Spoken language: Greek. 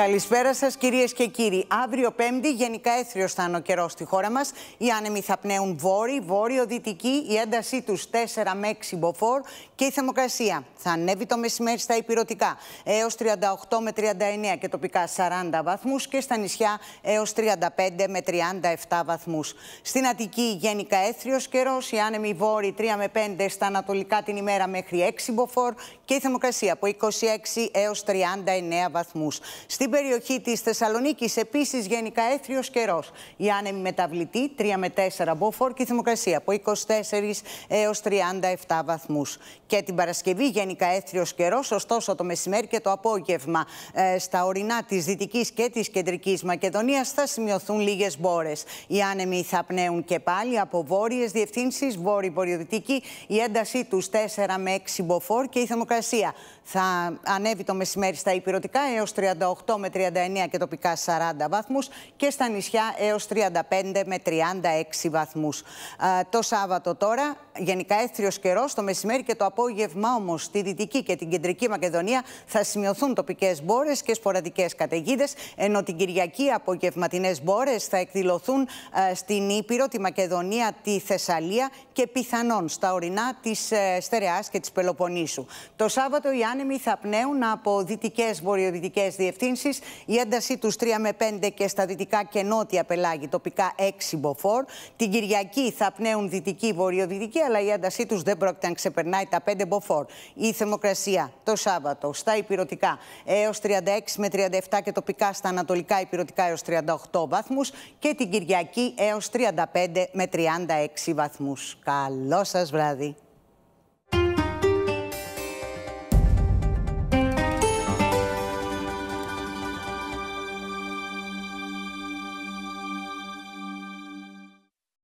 Καλησπέρα σας, κυρίες και κύριοι. Αύριο Πέμπτη, γενικά έθριο θα είναι ο καιρός στη χώρα μας. Οι άνεμοι θα πνέουν βόρειο, βόρειο-δυτική, η έντασή τους 4 με 6 μποφόρ και η θερμοκρασία θα ανέβει το μεσημέρι στα υπηρετικά έως 38 με 39 και τοπικά 40 βαθμούς και στα νησιά έως 35 με 37 βαθμούς. Στην Αττική, γενικά έθριος καιρός, οι άνεμοι βόρειο 3 με 5 στα ανατολικά την ημέρα μέχρι 6 μποφόρ και η θερμοκρασία από 26 έω 39 βαθμού. Στην περιοχή της Θεσσαλονίκης επίσης γενικά έθριος καιρός. Η άνεμη μεταβλητή 3 με 4 μποφόρ και η θερμοκρασία από 24 έω 37 βαθμούς. Και την Παρασκευή γενικά έθριος καιρός, ωστόσο το μεσημέρι και το απόγευμα ε, στα ορεινά της Δυτικής και της Κεντρικής Μακεδονίας θα σημειωθούν λίγες μπόρες. Οι άνεμοι θα πνέουν και πάλι από βόρειες διευθύνσεις, βόρειο-βορειοδυτική. Η έντασή τους 4 με 6 μποφόρ και η θερμοκρασία θα ανέβει το μεσημέρι στα υπηρετικά έως 38 με 39 και τοπικά 40 βαθμούς και στα νησιά έως 35 με 36 βαθμούς. Το Σάββατο τώρα γενικά έθριος καιρός. Το μεσημέρι και το απόγευμα όμως στη Δυτική και την Κεντρική Μακεδονία θα σημειωθούν τοπικές μπόρες και σποραδικές καταιγίδες, ενώ την Κυριακή απογευματινές μπόρες θα εκδηλωθούν ε, στην Ήπειρο, τη Μακεδονία, τη Θεσσαλία και πιθανόν στα ορεινά της ε, Στερεάς και της Πελοποννήσου. Το Σάββατο οι άνεμοι θα πνέουν από δυτικές βορειοδυτικές διευθύνσεις. Η έντασή τους 3 με 5 και στα δυτικά και νότια πελάγη, τοπικά 6 μποφόρ. Την Κυριακή θα πνέουν δυτική βορειοδυτική, αλλά η έντασή τους δεν πρόκειται να ξεπερνάει τα 5 μποφόρ. Η θερμοκρασία το Σάββατο στα υπηρετικά έως 36 με 37 και τοπικά στα ανατολικά Υπηρωτικά έω 38 βαθμούς και την Κυριακή έως 35 με 36 βαθμούς. Καλό σας βράδυ.